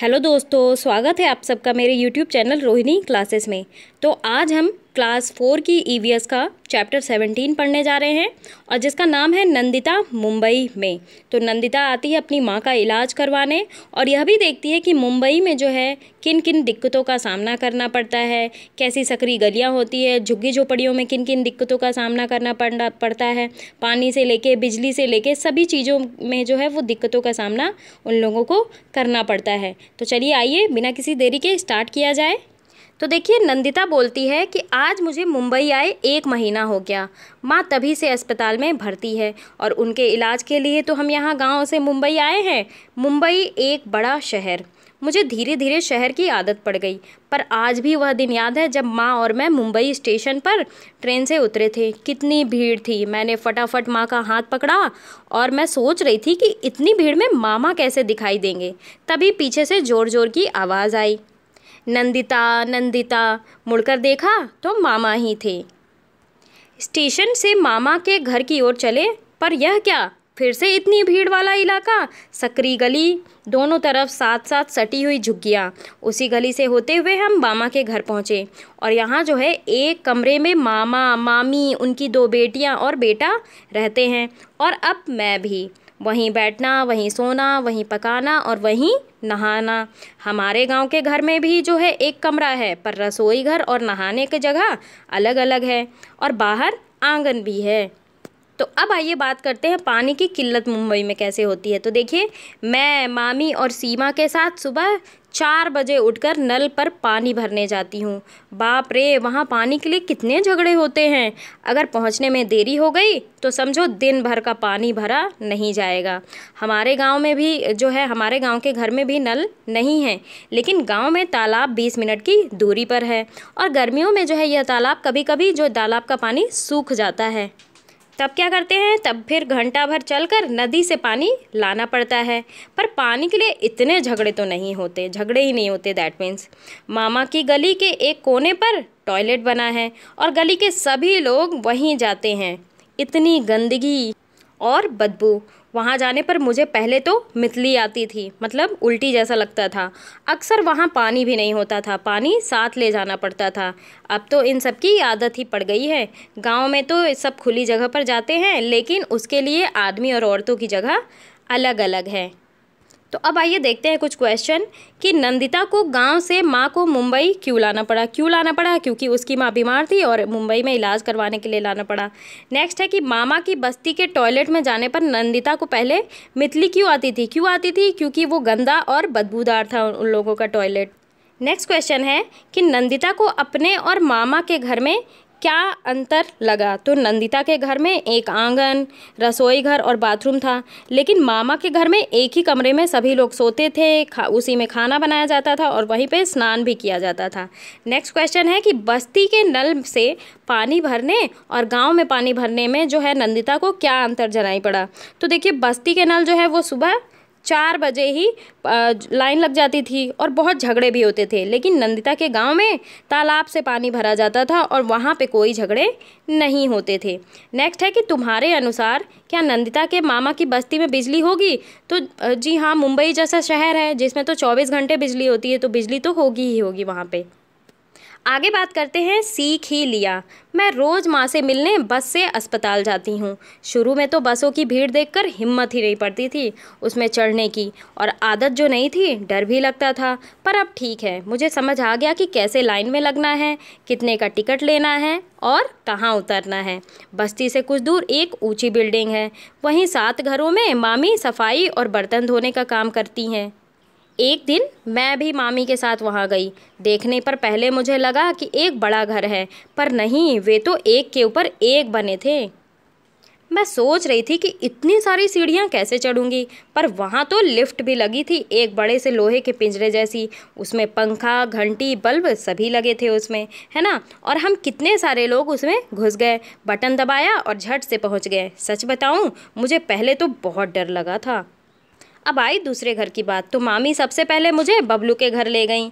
hello दोस्तों स्वागत है आप सबका मेरे यूट्यूब चैनल रोहिणी क्लासेस में तो आज हम क्लास फोर की ईवीएस e का चैप्टर सेवनटीन पढ़ने जा रहे हैं और जिसका नाम है नंदिता मुंबई में तो नंदिता आती है अपनी माँ का इलाज करवाने और यह भी देखती है कि मुंबई में जो है किन किन दिक्कतों का सामना करना पड़ता है कैसी सकरी गलियाँ होती है झुग्गी झोपड़ियों में किन किन दिक्कतों का सामना करना पड़ना पड़ता है पानी से लेके बिजली से लेके सभी चीज़ों में जो है वो दिक्कतों का सामना उन लोगों को करना पड़ता है तो चलिए आइए बिना किसी देरी के स्टार्ट किया जाए तो देखिए नंदिता बोलती है कि आज मुझे मुंबई आए एक महीना हो गया माँ तभी से अस्पताल में भर्ती है और उनके इलाज के लिए तो हम यहाँ गांव से मुंबई आए हैं मुंबई एक बड़ा शहर मुझे धीरे धीरे शहर की आदत पड़ गई पर आज भी वह दिन याद है जब माँ और मैं मुंबई स्टेशन पर ट्रेन से उतरे थे कितनी भीड़ थी मैंने फटाफट माँ का हाथ पकड़ा और मैं सोच रही थी कि इतनी भीड़ में मामा कैसे दिखाई देंगे तभी पीछे से ज़ोर ज़ोर की आवाज़ आई नंदिता नंदिता मुड़कर देखा तो मामा ही थे स्टेशन से मामा के घर की ओर चले पर यह क्या फिर से इतनी भीड़ वाला इलाका सकरी गली दोनों तरफ साथ साथ सटी हुई झुग्गियाँ उसी गली से होते हुए हम मामा के घर पहुँचे और यहाँ जो है एक कमरे में मामा मामी उनकी दो बेटियाँ और बेटा रहते हैं और अब मैं भी वहीं बैठना वहीं सोना वहीं पकाना और वहीं नहाना हमारे गांव के घर में भी जो है एक कमरा है पर रसोई घर और नहाने की जगह अलग अलग है और बाहर आंगन भी है तो अब आइए बात करते हैं पानी की किल्लत मुंबई में कैसे होती है तो देखिए मैं मामी और सीमा के साथ सुबह चार बजे उठकर नल पर पानी भरने जाती हूँ बाप रे वहाँ पानी के लिए कितने झगड़े होते हैं अगर पहुँचने में देरी हो गई तो समझो दिन भर का पानी भरा नहीं जाएगा हमारे गांव में भी जो है हमारे गांव के घर में भी नल नहीं है लेकिन गांव में तालाब बीस मिनट की दूरी पर है और गर्मियों में जो है यह तालाब कभी कभी जो तालाब का पानी सूख जाता है तब क्या करते हैं तब फिर घंटा भर चलकर नदी से पानी लाना पड़ता है पर पानी के लिए इतने झगड़े तो नहीं होते झगड़े ही नहीं होते दैट मीन्स मामा की गली के एक कोने पर टॉयलेट बना है और गली के सभी लोग वहीं जाते हैं इतनी गंदगी और बदबू वहाँ जाने पर मुझे पहले तो मितली आती थी मतलब उल्टी जैसा लगता था अक्सर वहाँ पानी भी नहीं होता था पानी साथ ले जाना पड़ता था अब तो इन सब की आदत ही पड़ गई है गाँव में तो सब खुली जगह पर जाते हैं लेकिन उसके लिए आदमी और औरतों की जगह अलग अलग है तो अब आइए देखते हैं कुछ क्वेश्चन कि नंदिता को गांव से माँ को मुंबई क्यों लाना पड़ा क्यों लाना पड़ा क्योंकि उसकी माँ बीमार थी और मुंबई में इलाज करवाने के लिए लाना पड़ा नेक्स्ट है कि मामा की बस्ती के टॉयलेट में जाने पर नंदिता को पहले मितली क्यों आती थी क्यों आती थी क्योंकि वो गंदा और बदबूदार था उन लोगों का टॉयलेट नेक्स्ट क्वेश्चन है कि नंदिता को अपने और मामा के घर में क्या अंतर लगा तो नंदिता के घर में एक आंगन रसोई घर और बाथरूम था लेकिन मामा के घर में एक ही कमरे में सभी लोग सोते थे खा उसी में खाना बनाया जाता था और वहीं पे स्नान भी किया जाता था नेक्स्ट क्वेश्चन है कि बस्ती के नल से पानी भरने और गांव में पानी भरने में जो है नंदिता को क्या अंतर जनाई पड़ा तो देखिए बस्ती के नल जो है वो सुबह चार बजे ही लाइन लग जाती थी और बहुत झगड़े भी होते थे लेकिन नंदिता के गांव में तालाब से पानी भरा जाता था और वहाँ पे कोई झगड़े नहीं होते थे नेक्स्ट है कि तुम्हारे अनुसार क्या नंदिता के मामा की बस्ती में बिजली होगी तो जी हाँ मुंबई जैसा शहर है जिसमें तो चौबीस घंटे बिजली होती है तो बिजली तो होगी ही होगी वहाँ पर आगे बात करते हैं सीख ही लिया मैं रोज़ माँ से मिलने बस से अस्पताल जाती हूँ शुरू में तो बसों की भीड़ देखकर हिम्मत ही नहीं पड़ती थी उसमें चढ़ने की और आदत जो नहीं थी डर भी लगता था पर अब ठीक है मुझे समझ आ गया कि कैसे लाइन में लगना है कितने का टिकट लेना है और कहाँ उतरना है बस्ती से कुछ दूर एक ऊँची बिल्डिंग है वहीं सात घरों में मामी सफाई और बर्तन धोने का काम करती हैं एक दिन मैं भी मामी के साथ वहाँ गई देखने पर पहले मुझे लगा कि एक बड़ा घर है पर नहीं वे तो एक के ऊपर एक बने थे मैं सोच रही थी कि इतनी सारी सीढ़ियाँ कैसे चढ़ूँगी पर वहाँ तो लिफ्ट भी लगी थी एक बड़े से लोहे के पिंजरे जैसी उसमें पंखा घंटी बल्ब सभी लगे थे उसमें है ना और हम कितने सारे लोग उसमें घुस गए बटन दबाया और झट से पहुँच गए सच बताऊँ मुझे पहले तो बहुत डर लगा था अब आई दूसरे घर की बात तो मामी सबसे पहले मुझे बबलू के घर ले गई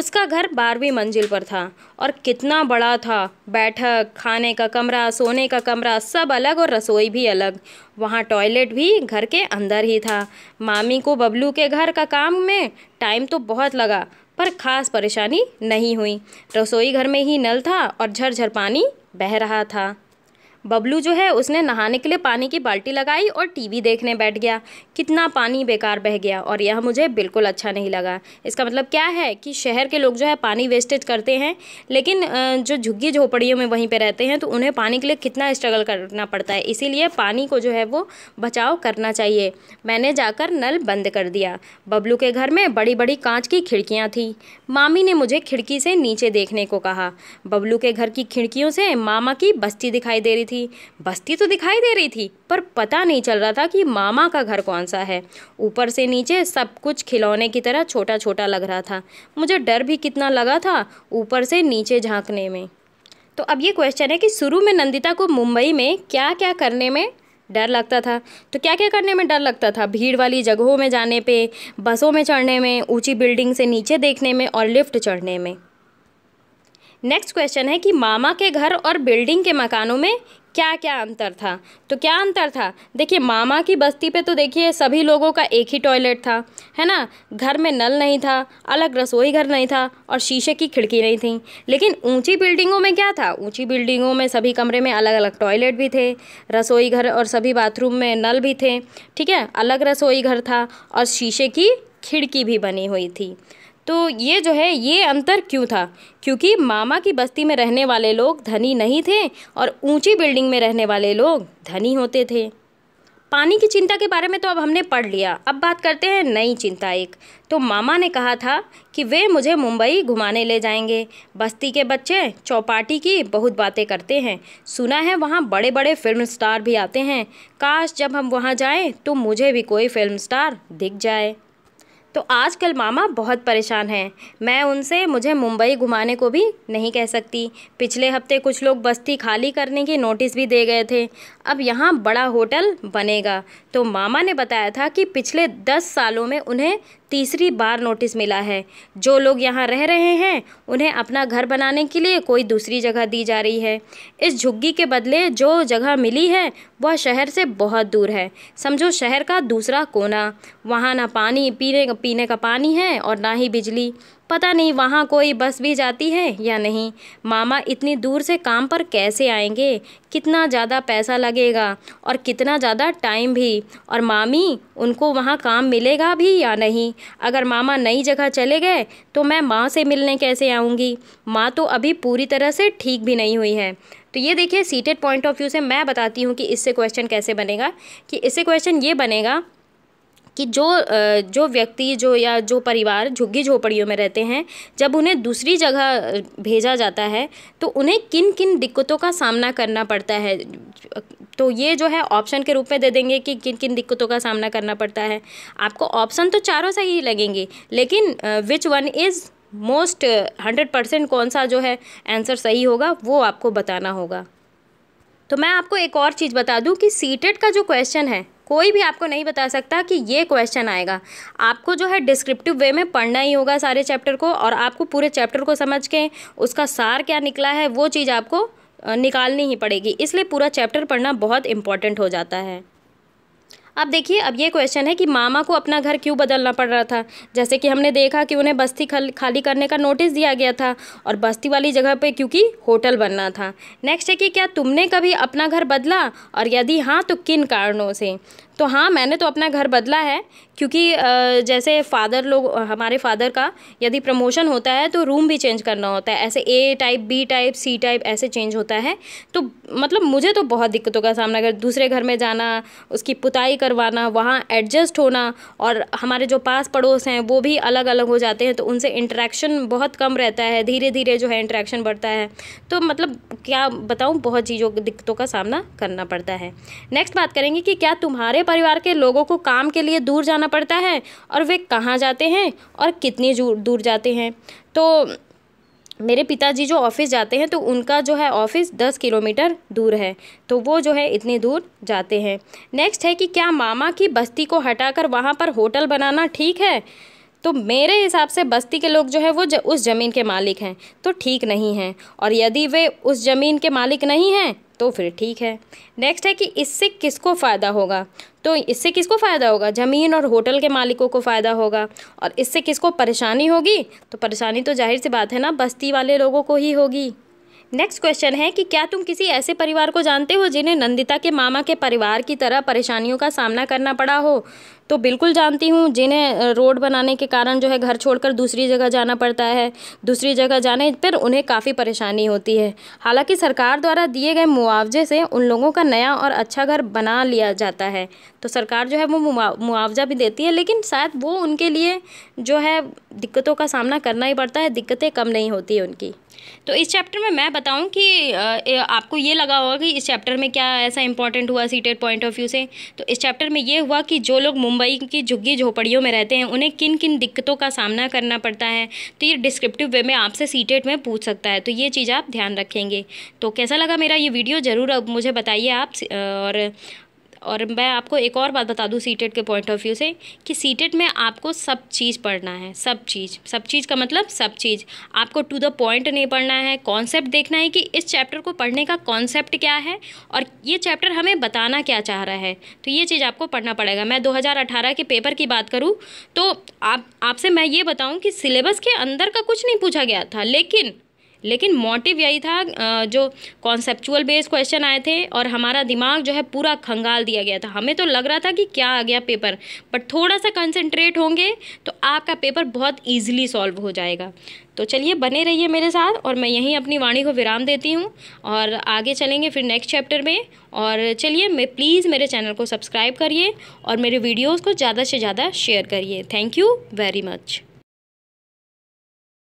उसका घर बारहवीं मंजिल पर था और कितना बड़ा था बैठक खाने का कमरा सोने का कमरा सब अलग और रसोई भी अलग वहाँ टॉयलेट भी घर के अंदर ही था मामी को बबलू के घर का काम में टाइम तो बहुत लगा पर खास परेशानी नहीं हुई रसोई घर में ही नल था और झरझर पानी बह रहा था बबलू जो है उसने नहाने के लिए पानी की बाल्टी लगाई और टीवी देखने बैठ गया कितना पानी बेकार बह गया और यह मुझे बिल्कुल अच्छा नहीं लगा इसका मतलब क्या है कि शहर के लोग जो है पानी वेस्टेज करते हैं लेकिन जो झुग्गी झोपड़ियों में वहीं पर रहते हैं तो उन्हें पानी के लिए कितना स्ट्रगल करना पड़ता है इसीलिए पानी को जो है वो बचाव करना चाहिए मैंने जाकर नल बंद कर दिया बबलू के घर में बड़ी बड़ी कांच की खिड़कियाँ थी मामी ने मुझे खिड़की से नीचे देखने को कहा बबलू के घर की खिड़कियों से मामा की बस्ती दिखाई दे रही थी थी बस्ती तो दिखाई दे रही थी पर पता नहीं चल रहा था कि मामा का घर कौन सा है ऊपर से नीचे सब कुछ खिलौने की तरह छोटा छोटा लग रहा था मुझे डर भी कितना लगा था ऊपर से नीचे झांकने में तो अब ये क्वेश्चन है कि शुरू में नंदिता को मुंबई में क्या क्या करने में डर लगता था तो क्या क्या करने में डर लगता था भीड़ वाली जगहों में जाने पे बसों में चढ़ने में ऊंची बिल्डिंग से नीचे देखने में और लिफ्ट चढ़ने में नेक्स्ट क्वेश्चन है कि मामा के घर और बिल्डिंग के मकानों में क्या क्या अंतर था तो क्या अंतर था देखिए मामा की बस्ती पे तो देखिए सभी लोगों का एक ही टॉयलेट था है ना घर में नल नहीं था अलग रसोई घर नहीं था और शीशे की खिड़की नहीं थी लेकिन ऊंची बिल्डिंगों में क्या था ऊंची बिल्डिंगों में सभी कमरे में अलग अलग टॉयलेट भी थे रसोई घर और सभी बाथरूम में नल भी थे ठीक है अलग रसोई घर था और शीशे की खिड़की भी बनी हुई थी तो ये जो है ये अंतर क्यों था क्योंकि मामा की बस्ती में रहने वाले लोग धनी नहीं थे और ऊंची बिल्डिंग में रहने वाले लोग धनी होते थे पानी की चिंता के बारे में तो अब हमने पढ़ लिया अब बात करते हैं नई चिंता एक तो मामा ने कहा था कि वे मुझे मुंबई घुमाने ले जाएंगे बस्ती के बच्चे चौपाटी की बहुत बातें करते हैं सुना है वहाँ बड़े बड़े फिल्म स्टार भी आते हैं काश जब हम वहाँ जाएँ तो मुझे भी कोई फिल्म स्टार दिख जाए तो आजकल मामा बहुत परेशान हैं मैं उनसे मुझे मुंबई घुमाने को भी नहीं कह सकती पिछले हफ्ते कुछ लोग बस्ती खाली करने के नोटिस भी दे गए थे अब यहाँ बड़ा होटल बनेगा तो मामा ने बताया था कि पिछले दस सालों में उन्हें तीसरी बार नोटिस मिला है जो लोग यहाँ रह रहे हैं उन्हें अपना घर बनाने के लिए कोई दूसरी जगह दी जा रही है इस झुग्गी के बदले जो जगह मिली है वह शहर से बहुत दूर है समझो शहर का दूसरा कोना वहाँ ना पानी पीने पीने का पानी है और ना ही बिजली पता नहीं वहाँ कोई बस भी जाती है या नहीं मामा इतनी दूर से काम पर कैसे आएंगे कितना ज़्यादा पैसा लगेगा और कितना ज़्यादा टाइम भी और मामी उनको वहाँ काम मिलेगा भी या नहीं अगर मामा नई जगह चले गए तो मैं माँ से मिलने कैसे आऊँगी माँ तो अभी पूरी तरह से ठीक भी नहीं हुई है तो ये देखिए सीटेड पॉइंट ऑफ व्यू से मैं बताती हूँ कि इससे क्वेश्चन कैसे बनेगा कि इससे क्वेश्चन ये बनेगा कि जो जो व्यक्ति जो या जो परिवार झुग्गी झोपड़ियों में रहते हैं जब उन्हें दूसरी जगह भेजा जाता है तो उन्हें किन किन दिक्कतों का सामना करना पड़ता है तो ये जो है ऑप्शन के रूप में दे देंगे कि किन किन दिक्कतों का सामना करना पड़ता है आपको ऑप्शन तो चारों सही लगेंगे लेकिन which one is most hundred percent कौन सा जो है आंसर सही होगा वो आपको बताना होगा तो मैं आपको एक और चीज़ बता दूं कि सीटेट का जो क्वेश्चन है कोई भी आपको नहीं बता सकता कि ये क्वेश्चन आएगा आपको जो है डिस्क्रिप्टिव वे में पढ़ना ही होगा सारे चैप्टर को और आपको पूरे चैप्टर को समझ के उसका सार क्या निकला है वो चीज़ आपको निकालनी ही पड़ेगी इसलिए पूरा चैप्टर पढ़ना बहुत इम्पॉर्टेंट हो जाता है अब देखिए अब ये क्वेश्चन है कि मामा को अपना घर क्यों बदलना पड़ रहा था जैसे कि हमने देखा कि उन्हें बस्ती खाली करने का नोटिस दिया गया था और बस्ती वाली जगह पर क्योंकि होटल बनना था नेक्स्ट है कि क्या तुमने कभी अपना घर बदला और यदि हाँ तो किन कारणों से तो हाँ मैंने तो अपना घर बदला है क्योंकि जैसे फ़ादर लोग हमारे फादर का यदि प्रमोशन होता है तो रूम भी चेंज करना होता है ऐसे A type B type C type ऐसे चेंज होता है तो मतलब मुझे तो बहुत दिक्कतों का सामना कर दूसरे घर में जाना उसकी पुताई करवाना वहाँ एडजस्ट होना और हमारे जो पास पड़ोस हैं वो भी अलग अलग हो जाते हैं तो उनसे इंट्रैक्शन बहुत कम रहता है धीरे धीरे जो है इंट्रैक्शन बढ़ता है तो मतलब क्या बताऊँ बहुत चीज़ों दिक्कतों का सामना करना पड़ता है नेक्स्ट बात करेंगे कि क्या तुम्हारे परिवार के लोगों को काम के लिए दूर जाना पड़ता है और वे कहाँ जाते हैं और कितनी दूर जाते हैं तो मेरे पिताजी जो ऑफ़िस जाते हैं तो उनका जो है ऑफ़िस दस किलोमीटर दूर है तो वो जो है इतनी दूर जाते हैं नेक्स्ट है कि क्या मामा की बस्ती को हटाकर वहाँ पर होटल बनाना ठीक है तो मेरे हिसाब से बस्ती के लोग जो है वो ज, उस ज़मीन के मालिक हैं तो ठीक नहीं हैं और यदि वे उस ज़मीन के मालिक नहीं हैं तो फिर ठीक है नेक्स्ट है कि इससे किसको फ़ायदा होगा तो इससे किसको फ़ायदा होगा ज़मीन और होटल के मालिकों को फ़ायदा होगा और इससे किसको परेशानी होगी तो परेशानी तो जाहिर सी बात है ना बस्ती वाले लोगों को ही होगी नेक्स्ट क्वेश्चन है कि क्या तुम किसी ऐसे परिवार को जानते हो जिन्हें नंदिता के मामा के परिवार की तरह परेशानियों का सामना करना पड़ा हो तो बिल्कुल जानती हूँ जिन्हें रोड बनाने के कारण जो है घर छोड़कर दूसरी जगह जाना पड़ता है दूसरी जगह जाने पर उन्हें काफ़ी परेशानी होती है हालांकि सरकार द्वारा दिए गए मुआवजे से उन लोगों का नया और अच्छा घर बना लिया जाता है तो सरकार जो है वो मुआवजा भी देती है लेकिन शायद वो उनके लिए जो है दिक्कतों का सामना करना ही पड़ता है दिक्कतें कम नहीं होती उनकी तो इस चैप्टर में मैं बताऊं कि आपको ये लगा होगा कि इस चैप्टर में क्या ऐसा इंपॉर्टेंट हुआ सीटेड पॉइंट ऑफ व्यू से तो इस चैप्टर में ये हुआ कि जो लोग मुंबई की झुग्गी झोपड़ियों में रहते हैं उन्हें किन किन दिक्कतों का सामना करना पड़ता है तो ये डिस्क्रिप्टिव वे में आपसे सीटेट में पूछ सकता है तो ये चीज़ आप ध्यान रखेंगे तो कैसा लगा मेरा ये वीडियो ज़रूर मुझे बताइए आप और और मैं आपको एक और बात बता दूँ सीटेट के पॉइंट ऑफ व्यू से कि सीटेट में आपको सब चीज़ पढ़ना है सब चीज़ सब चीज़ का मतलब सब चीज़ आपको टू द पॉइंट नहीं पढ़ना है कॉन्सेप्ट देखना है कि इस चैप्टर को पढ़ने का कॉन्सेप्ट क्या है और ये चैप्टर हमें बताना क्या चाह रहा है तो ये चीज़ आपको पढ़ना पड़ेगा मैं दो के पेपर की बात करूँ तो आप आपसे मैं ये बताऊँ कि सिलेबस के अंदर का कुछ नहीं पूछा गया था लेकिन लेकिन मोटिव यही था जो कॉन्सेप्चुअल बेस्ड क्वेश्चन आए थे और हमारा दिमाग जो है पूरा खंगाल दिया गया था हमें तो लग रहा था कि क्या आ गया पेपर बट थोड़ा सा कंसनट्रेट होंगे तो आपका पेपर बहुत ईजिली सॉल्व हो जाएगा तो चलिए बने रहिए मेरे साथ और मैं यहीं अपनी वाणी को विराम देती हूँ और आगे चलेंगे फिर नेक्स्ट चैप्टर में और चलिए मैं प्लीज़ मेरे चैनल को सब्सक्राइब करिए और मेरे वीडियोस को ज़्यादा से ज़्यादा शेयर करिए थैंक यू वेरी मच